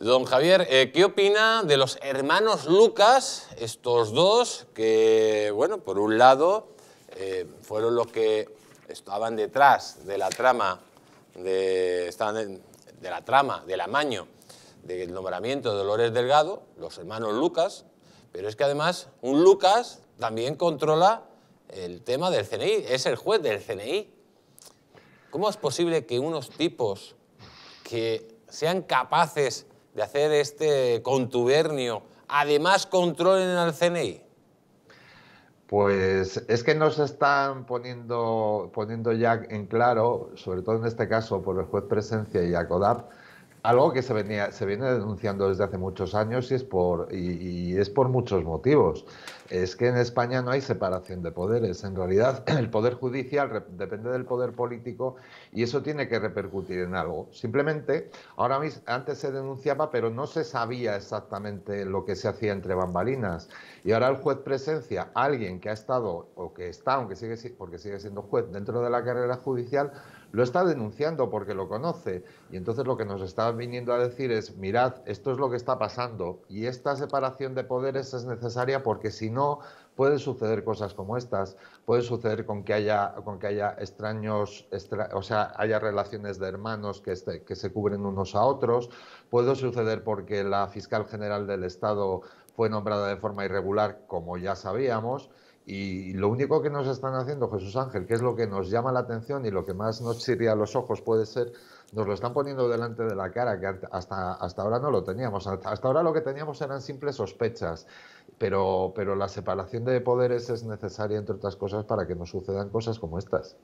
Don Javier, eh, ¿qué opina de los hermanos Lucas, estos dos que, bueno, por un lado eh, fueron los que estaban detrás de la trama, de, de la trama, del amaño, del nombramiento de Dolores Delgado, los hermanos Lucas, pero es que además un Lucas también controla el tema del CNI, es el juez del CNI. ¿Cómo es posible que unos tipos que sean capaces de hacer este contubernio, además controlen al CNI? Pues es que nos están poniendo, poniendo ya en claro, sobre todo en este caso por el juez Presencia y ACODAP, algo que se, venía, se viene denunciando desde hace muchos años y es, por, y, es por muchos motivos. Es que en España no hay separación de poderes. En realidad, el poder judicial depende del poder político y eso tiene que repercutir en algo. Simplemente, ahora mismo, antes se denunciaba, pero no se sabía exactamente lo que se hacía entre bambalinas. Y ahora el juez presencia, alguien que ha estado o que está, aunque sigue, porque sigue siendo juez dentro de la carrera judicial, lo está denunciando porque lo conoce. Y entonces lo que nos está viniendo a decir es, mirad, esto es lo que está pasando y esta separación de poderes es necesaria porque si no pueden suceder cosas como estas, puede suceder con que haya, con que haya extraños, o sea, haya relaciones de hermanos que, este, que se cubren unos a otros, puede suceder porque la fiscal general del Estado fue nombrada de forma irregular, como ya sabíamos, y lo único que nos están haciendo, Jesús Ángel, que es lo que nos llama la atención y lo que más nos chirría los ojos puede ser, nos lo están poniendo delante de la cara, que hasta, hasta ahora no lo teníamos. Hasta ahora lo que teníamos eran simples sospechas, pero, pero la separación de poderes es necesaria, entre otras cosas, para que no sucedan cosas como estas.